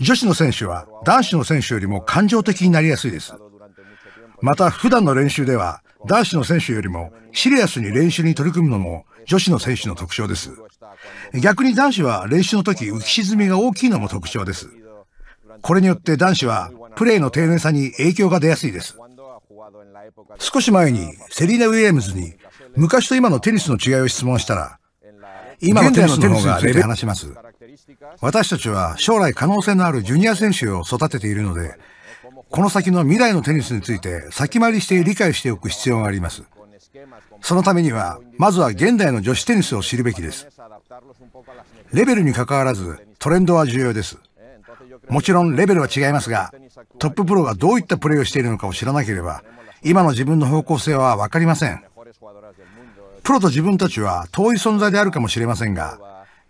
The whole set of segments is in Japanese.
女子の選手は男子の選手よりも感情的になりやすいです。また普段の練習では男子の選手よりもシリアスに練習に取り組むのも女子の選手の特徴です。逆に男子は練習の時浮き沈みが大きいのも特徴です。これによって男子はプレーの丁寧さに影響が出やすいです。少し前にセリーナ・ウィリアムズに昔と今のテニスの違いを質問したら、今のテニスの方がレベル話します。私たちは将来可能性のあるジュニア選手を育てているので、この先の未来のテニスについて先回りして理解しておく必要があります。そのためには、まずは現代の女子テニスを知るべきです。レベルにかかわらず、トレンドは重要です。もちろんレベルは違いますが、トッププロがどういったプレーをしているのかを知らなければ、今の自分の方向性はわかりません。プロと自分たちは遠い存在であるかもしれませんが、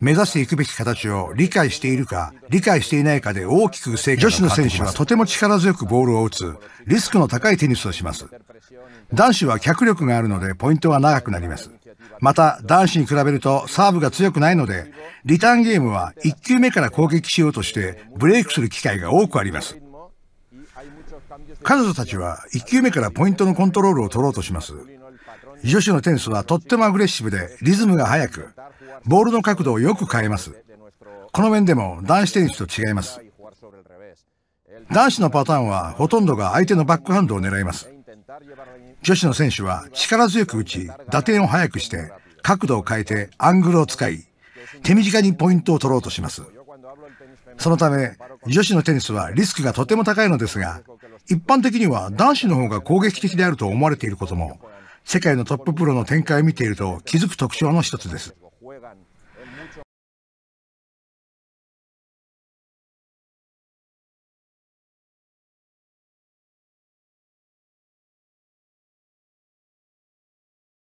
目指していくべき形を理解しているか、理解していないかで大きく成果女子の選手はとても力強くボールを打つ、リスクの高いテニスをします。男子は脚力があるのでポイントは長くなります。また、男子に比べるとサーブが強くないので、リターンゲームは1球目から攻撃しようとしてブレイクする機会が多くあります。彼女たちは1球目からポイントのコントロールを取ろうとします。女子のテニスはとってもアグレッシブでリズムが速く、ボールの角度をよく変えます。この面でも男子テニスと違います。男子のパターンはほとんどが相手のバックハンドを狙います。女子の選手は力強く打ち、打点を速くして、角度を変えてアングルを使い、手短にポイントを取ろうとします。そのため、女子のテニスはリスクがとても高いのですが、一般的には男子の方が攻撃的であると思われていることも、世界のトッププロの展開を見ていると気づく特徴の一つです。en mucho